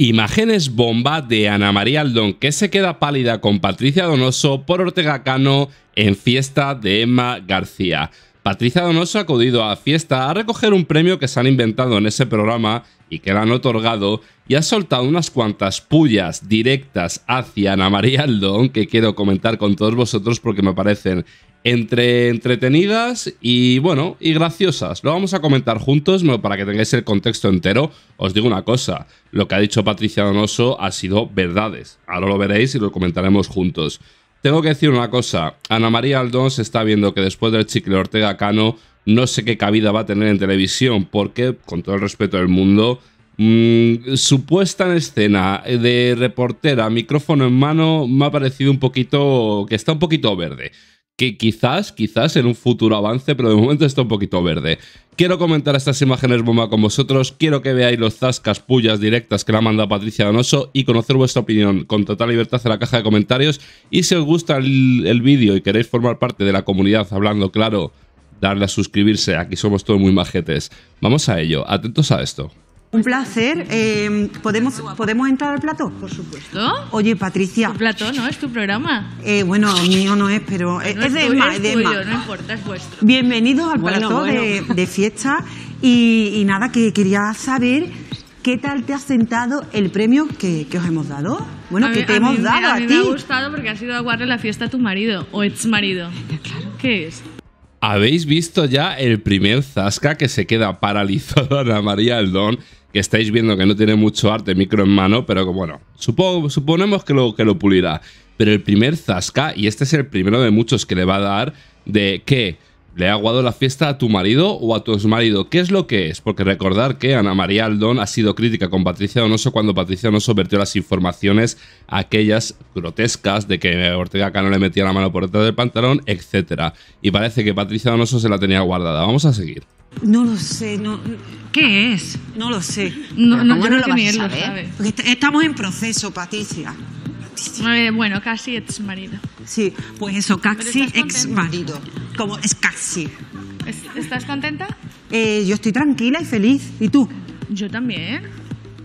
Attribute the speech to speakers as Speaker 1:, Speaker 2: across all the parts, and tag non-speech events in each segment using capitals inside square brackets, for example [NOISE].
Speaker 1: Imágenes bomba de Ana María Aldón que se queda pálida con Patricia Donoso por Ortega Cano en fiesta de Emma García. Patricia Donoso ha acudido a fiesta a recoger un premio que se han inventado en ese programa y que le han otorgado y ha soltado unas cuantas pullas directas hacia Ana María Aldón que quiero comentar con todos vosotros porque me parecen entre entretenidas y bueno, y graciosas. Lo vamos a comentar juntos pero para que tengáis el contexto entero. Os digo una cosa, lo que ha dicho Patricia Donoso ha sido verdades. Ahora lo veréis y lo comentaremos juntos. Tengo que decir una cosa, Ana María Aldón se está viendo que después del chicle Ortega Cano no sé qué cabida va a tener en televisión, porque con todo el respeto del mundo, mm, su puesta en escena de reportera, micrófono en mano, me ha parecido un poquito que está un poquito verde que quizás, quizás en un futuro avance, pero de momento está un poquito verde. Quiero comentar estas imágenes bomba con vosotros, quiero que veáis los zascas pullas directas que la manda Patricia Donoso y conocer vuestra opinión con total libertad en la caja de comentarios. Y si os gusta el, el vídeo y queréis formar parte de la comunidad hablando claro, darle a suscribirse, aquí somos todos muy majetes. Vamos a ello, atentos a esto.
Speaker 2: Un placer. Eh, ¿podemos, ¿Podemos entrar al plató? Por supuesto. Oye, Patricia. Tu
Speaker 3: plató no es tu programa.
Speaker 2: Eh, bueno, mío no es, pero es, es, de Es de no importa, es vuestro. Bienvenidos al plató De, [LAUGHS] fiesta. Y, nada, que quería saber qué tal te ha sentado el premio que, os hemos dado. Bueno, que te hemos dado a, a ti. Me ha
Speaker 3: gustado porque has ido a guardar la fiesta a tu marido o ex marido. Claro. ¿Qué es?
Speaker 1: Habéis visto ya el primer Zasca que se queda paralizado Ana María Aldón que estáis viendo que no tiene mucho arte micro en mano, pero bueno, suponemos que lo, que lo pulirá. Pero el primer zasca, y este es el primero de muchos que le va a dar, de que le ha aguado la fiesta a tu marido o a tu exmarido. ¿Qué es lo que es? Porque recordar que Ana María Aldón ha sido crítica con Patricia Donoso cuando Patricia Donoso vertió las informaciones aquellas grotescas de que Ortega Cano le metía la mano por detrás del pantalón, etc. Y parece que Patricia Donoso se la tenía guardada. Vamos a seguir.
Speaker 3: No lo sé, no. ¿Qué es? No lo sé. No, no, yo no lo estamos en proceso, Patricia. bueno, casi ex marido.
Speaker 2: Sí, pues eso, casi ex marido. Como es casi.
Speaker 3: ¿Estás contenta?
Speaker 2: Eh, yo estoy tranquila y feliz. ¿Y tú?
Speaker 3: Yo también.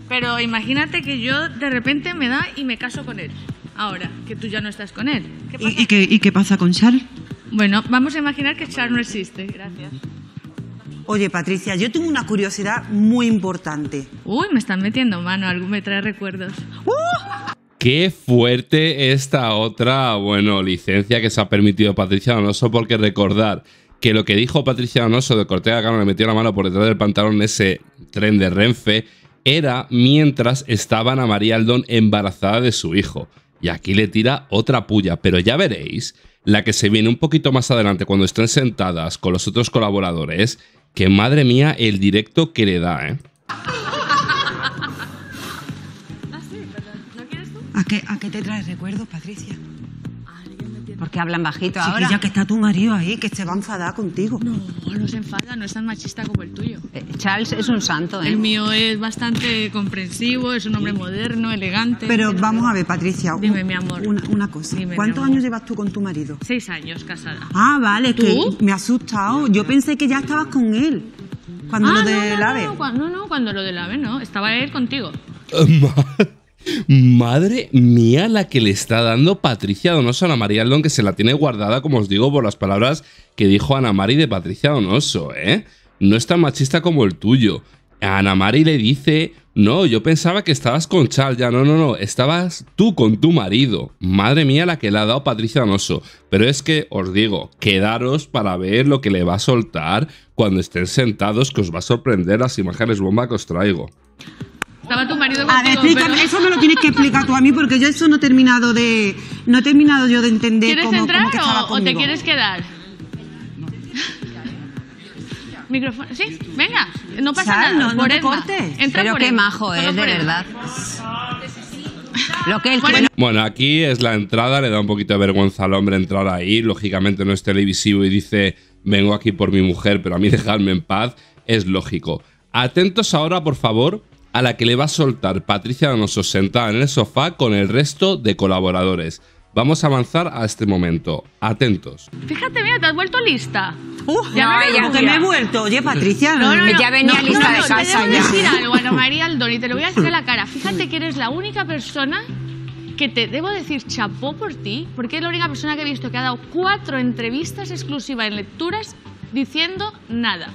Speaker 3: Pero imagínate que yo de repente me da y me caso con él. Ahora, que tú ya no estás con él. ¿Y,
Speaker 2: qué, ¿Y, qué, pasa con Charles?
Speaker 3: Bueno, vamos a imaginar que Charles no existe. Gracias. Oye, Patricia, yo tengo una curiosidad muy importante. Uy, me están metiendo mano, algo me trae recuerdos. ¡Uh!
Speaker 1: Qué fuerte esta otra, bueno, licencia que se ha permitido Patricia Donoso, porque recordar que lo que dijo Patricia Donoso de la Cano le metió la mano por detrás del pantalón en ese tren de Renfe era mientras estaban a María Aldón embarazada de su hijo. Y aquí le tira otra puya, pero ya veréis, la que se viene un poquito más adelante cuando estén sentadas con los otros colaboradores, que madre mía, el directo que le da, ¿eh?
Speaker 3: Ah, ¿A qué, ¿A qué te traes recuerdos, Patricia?
Speaker 2: Porque hablan bajito ahora. ya que está tu marido ahí, que se va a enfadar contigo. No,
Speaker 3: no se enfada, no es tan machista como el tuyo.
Speaker 2: Eh, Charles es un santo, ¿eh? El
Speaker 3: mío es bastante comprensivo, es un hombre moderno, elegante. Pero
Speaker 2: vamos a ver, Patricia. Dime, mi amor. Una, cosa. ¿Cuántos años
Speaker 3: llevas tú con tu marido? Seis años casada.
Speaker 2: Ah, vale, ¿Tú? que me ha asustado. Yo pensé que ya estabas con él.
Speaker 3: Cuando ah, lo del no, no, ave. No, no, cuando lo del ave no. Estaba él contigo. [LAUGHS]
Speaker 1: Madre mía la que le está dando Patricia Donoso a Ana María Aldón, que se la tiene guardada, como os digo, por las palabras que dijo Ana María de Patricia Donoso, ¿eh? No es tan machista como el tuyo. Ana María le dice, no, yo pensaba que estabas con Charles, ya no, no, no, estabas tú con tu marido. Madre mía la que le ha dado Patricia Donoso. Pero es que os digo, quedaros para ver lo que le va a soltar cuando estén sentados, que os va a sorprender las imágenes bomba que os traigo.
Speaker 3: Estaba tu marido con A eso me lo tienes que explicar
Speaker 2: tú a mí porque yo eso no he terminado de no he terminado yo de entender ¿Quieres entrar o, te quieres
Speaker 3: quedar? Micrófono. Sí, venga, no pasa nada. No, por no te pero por qué majo es, de verdad.
Speaker 1: Lo que él bueno, bueno, aquí es la entrada, le da un poquito de vergüenza al hombre entrar ahí, lógicamente no es televisivo y dice, vengo aquí por mi mujer, pero a mí [LAUGHS] dejarme en paz, es lógico. Atentos ahora, por favor, a la que le va a soltar Patricia Donoso sentada en el sofá con el resto de colaboradores. Vamos a avanzar a este momento. Atentos.
Speaker 3: Fíjate, mira, te has vuelto lista.
Speaker 1: ya me, me he vuelto. Oye, Patricia, no, ya venía lista de casa. Te voy a decir [LAUGHS] algo,
Speaker 3: María Aldón, y te lo voy a decir a la cara. Fíjate que eres la única persona que te debo decir chapó por ti, porque es la única persona que he visto que ha dado cuatro entrevistas exclusivas en lecturas diciendo nada.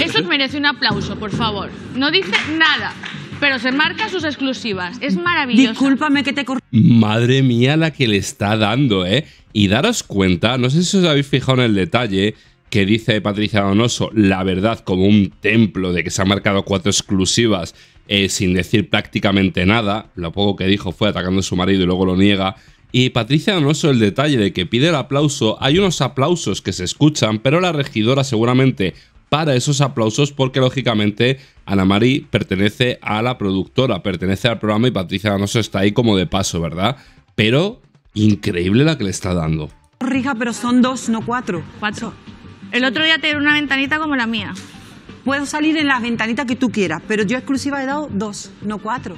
Speaker 3: Eso merece un aplauso, por favor. No dice nada, pero se marca sus exclusivas. Es maravilloso. Discúlpame que te
Speaker 1: Madre mía la que le está dando, ¿eh? Y daros cuenta, no sé si os habéis fijado en el detalle que dice Patricia Donoso, la verdad, como un templo de que se ha marcado cuatro exclusivas eh, sin decir prácticamente nada. Lo poco que dijo fue atacando a su marido y luego lo niega. Y Patricia Donoso el detalle de que pide el aplauso, hay unos aplausos que se escuchan, pero la regidora seguramente para esos aplausos porque lógicamente Ana Mari pertenece a la productora, pertenece al programa y Patricia Ganoso está ahí como de paso, ¿verdad? Pero increíble la que le está dando.
Speaker 3: Rija, pero son dos, no cuatro. Cuatro. El otro día te dieron una ventanita como la mía.
Speaker 2: Puedo salir en las ventanitas que tú quieras, pero yo exclusiva he dado dos, no cuatro.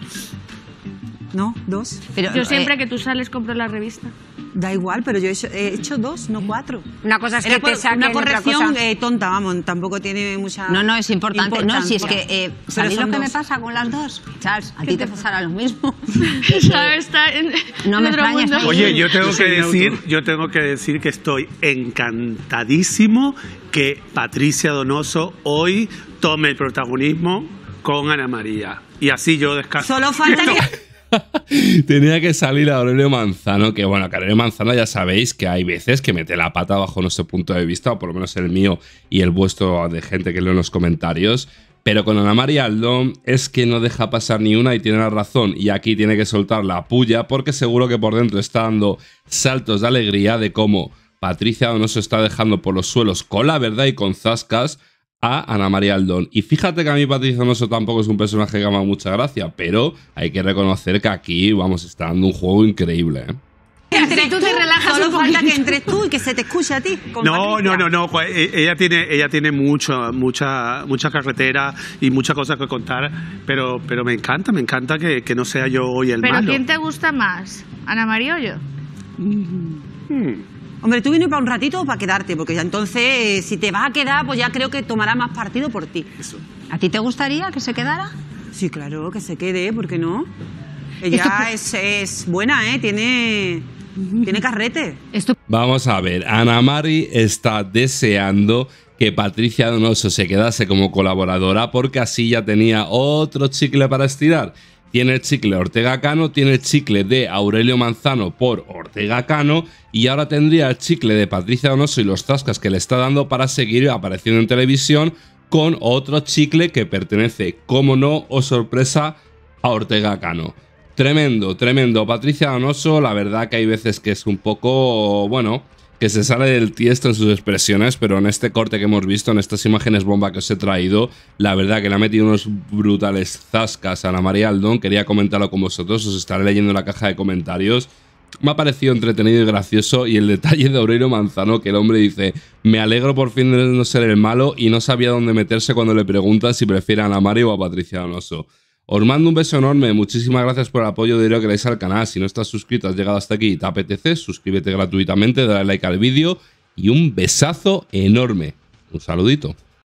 Speaker 2: No, dos. Pero, yo siempre eh,
Speaker 3: que tú sales compro la revista.
Speaker 2: Da igual, pero yo he hecho, dos, no cuatro. Una cosa es que una corrección eh, tonta, vamos, tampoco tiene
Speaker 3: mucha. No, no, es importante. No, si es que eh, lo que me pasa con las dos, Charles, a ti te pasará lo mismo. [LAUGHS] está no me extrañas. Oye, yo tengo que decir, yo
Speaker 2: tengo que decir que estoy encantadísimo que Patricia Donoso hoy tome el protagonismo con Ana María. Y así yo descanso. Solo falta [LAUGHS] que...
Speaker 1: [LAUGHS] Tenía que salir a Aurelio Manzano, que bueno, Aurelio Manzano ya sabéis que hay veces que mete la pata bajo nuestro punto de vista, o por lo menos el mío y el vuestro de gente que lee en los comentarios. Pero con Ana María Aldo es que no deja pasar ni una y tiene la razón. Y aquí tiene que soltar la puya porque seguro que por dentro está dando saltos de alegría de cómo Patricia no se está dejando por los suelos con la verdad y con zascas a Ana María Aldón. Y fíjate que a mí Patricia Noso tampoco es un personaje que haga mucha gracia, pero hay que reconocer que aquí, vamos, está dando un juego increíble.
Speaker 3: ¿eh? tú te relajas,
Speaker 2: que tú y que se te escuche a ti. No,
Speaker 1: no, no, no, e, Ella tiene, ella tiene mucha,
Speaker 2: mucha carretera y muchas cosas que contar, pero, pero me encanta, me encanta que,
Speaker 3: no sea yo hoy el malo. ¿Pero quién te gusta más, Ana María o yo? Mm.
Speaker 2: Hmm. Hombre, tú vienes para un ratito o para quedarte, porque ya entonces si te vas a quedar, pues ya creo que tomará más partido por ti. ¿A ti te gustaría que se quedara? Sí, claro, que se quede, ¿por qué no? Ella es, buena, ¿eh? Tiene, tiene carrete.
Speaker 1: Vamos a ver, Ana Mari está deseando que Patricia Donoso se quedase como colaboradora porque así ya tenía otro chicle para estirar. Tiene el chicle Ortega Cano, tiene el chicle de Aurelio Manzano por Ortega Cano y ahora tendría el chicle de Patricia Donoso y los tascas que le está dando para seguir apareciendo en televisión con otro chicle que pertenece, como no, o oh sorpresa, a Ortega Cano. Tremendo, tremendo. Patricia Donoso, la verdad que hay veces que es un poco, bueno, que se sale del tiesto en sus expresiones, pero en este corte que hemos visto, en estas imágenes bomba que os he traído, la verdad que le ha metido unos brutales zascas a la María Aldón. Quería comentarlo con vosotros, os estaré leyendo en la caja de comentarios. Me ha parecido entretenido y gracioso y el detalle de Aurelio Manzano, que el hombre dice, me alegro por fin de no ser el malo y no sabía dónde meterse cuando le pregunta si prefiere a la María o a Patricia Donoso. Os mando un beso enorme, muchísimas gracias por el apoyo de que le dais al canal. Si no estás suscrito, has llegado hasta aquí y te suscríbete gratuitamente, dale like al vídeo y un besazo enorme. Un saludito.